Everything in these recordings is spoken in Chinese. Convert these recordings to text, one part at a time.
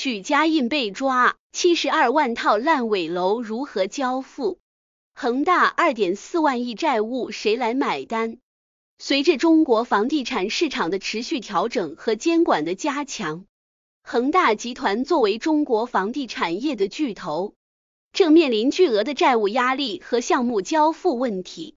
许家印被抓，七十二万套烂尾楼如何交付？恒大二点四万亿债务谁来买单？随着中国房地产市场的持续调整和监管的加强，恒大集团作为中国房地产业的巨头，正面临巨额的债务压力和项目交付问题。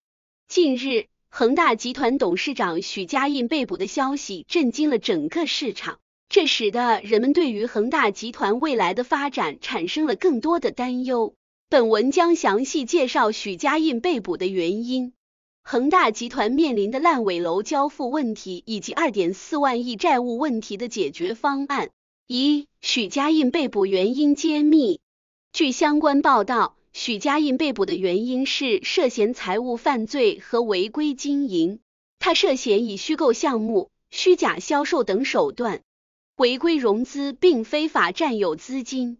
近日，恒大集团董事长许家印被捕的消息震惊了整个市场。这使得人们对于恒大集团未来的发展产生了更多的担忧。本文将详细介绍许家印被捕的原因、恒大集团面临的烂尾楼交付问题以及二点四万亿债务问题的解决方案。一、许家印被捕原因揭秘。据相关报道，许家印被捕的原因是涉嫌财务犯罪和违规经营，他涉嫌以虚构项目、虚假销售等手段。违规融资并非法占有资金，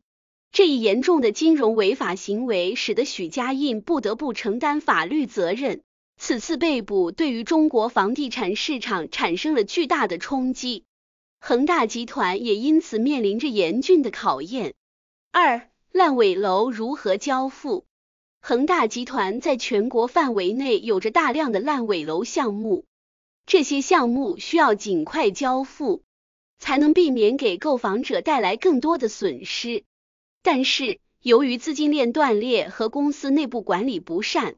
这一严重的金融违法行为使得许家印不得不承担法律责任。此次被捕对于中国房地产市场产生了巨大的冲击，恒大集团也因此面临着严峻的考验。二、烂尾楼如何交付？恒大集团在全国范围内有着大量的烂尾楼项目，这些项目需要尽快交付。才能避免给购房者带来更多的损失。但是，由于资金链断裂和公司内部管理不善，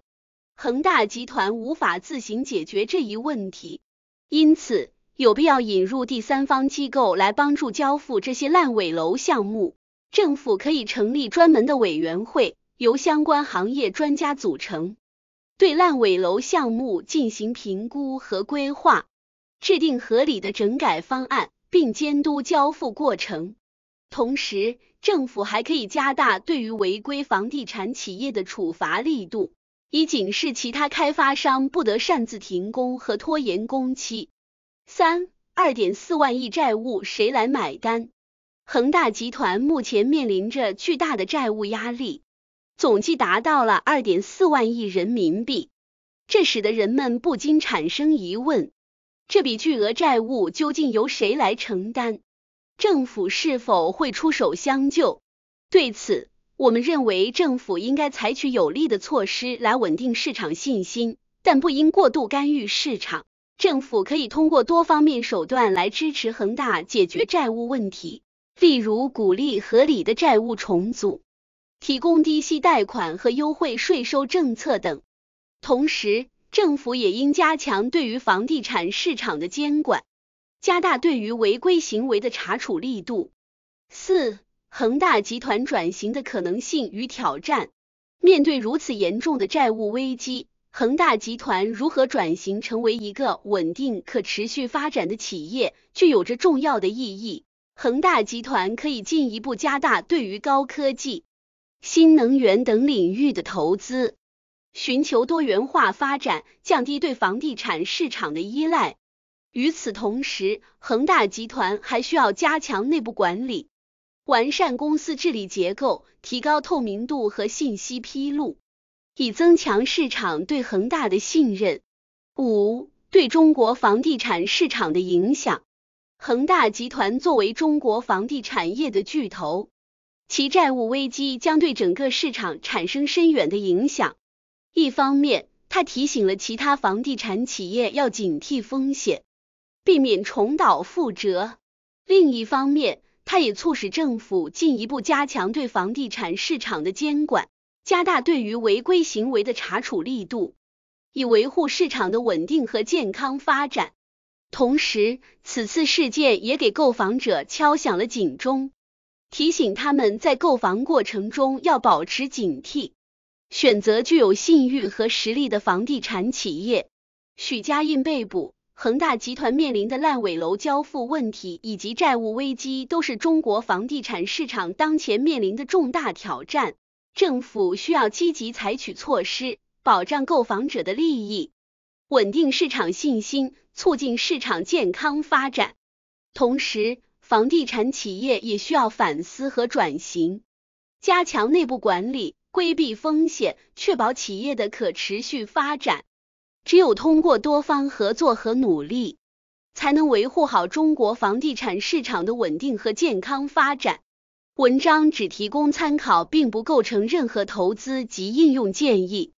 恒大集团无法自行解决这一问题，因此有必要引入第三方机构来帮助交付这些烂尾楼项目。政府可以成立专门的委员会，由相关行业专家组成，对烂尾楼项目进行评估和规划，制定合理的整改方案。并监督交付过程。同时，政府还可以加大对于违规房地产企业的处罚力度，以警示其他开发商不得擅自停工和拖延工期。三，二点四万亿债务谁来买单？恒大集团目前面临着巨大的债务压力，总计达到了二点四万亿人民币，这使得人们不禁产生疑问。这笔巨额债务究竟由谁来承担？政府是否会出手相救？对此，我们认为政府应该采取有力的措施来稳定市场信心，但不应过度干预市场。政府可以通过多方面手段来支持恒大解决债务问题，例如鼓励合理的债务重组、提供低息贷款和优惠税收政策等。同时，政府也应加强对于房地产市场的监管，加大对于违规行为的查处力度。四、恒大集团转型的可能性与挑战。面对如此严重的债务危机，恒大集团如何转型成为一个稳定、可持续发展的企业，具有着重要的意义。恒大集团可以进一步加大对于高科技、新能源等领域的投资。寻求多元化发展，降低对房地产市场的依赖。与此同时，恒大集团还需要加强内部管理，完善公司治理结构，提高透明度和信息披露，以增强市场对恒大的信任。五，对中国房地产市场的影响，恒大集团作为中国房地产业的巨头，其债务危机将对整个市场产生深远的影响。一方面，他提醒了其他房地产企业要警惕风险，避免重蹈覆辙；另一方面，他也促使政府进一步加强对房地产市场的监管，加大对于违规行为的查处力度，以维护市场的稳定和健康发展。同时，此次事件也给购房者敲响了警钟，提醒他们在购房过程中要保持警惕。选择具有信誉和实力的房地产企业。许家印被捕，恒大集团面临的烂尾楼交付问题以及债务危机，都是中国房地产市场当前面临的重大挑战。政府需要积极采取措施，保障购房者的利益，稳定市场信心，促进市场健康发展。同时，房地产企业也需要反思和转型，加强内部管理。规避风险，确保企业的可持续发展。只有通过多方合作和努力，才能维护好中国房地产市场的稳定和健康发展。文章只提供参考，并不构成任何投资及应用建议。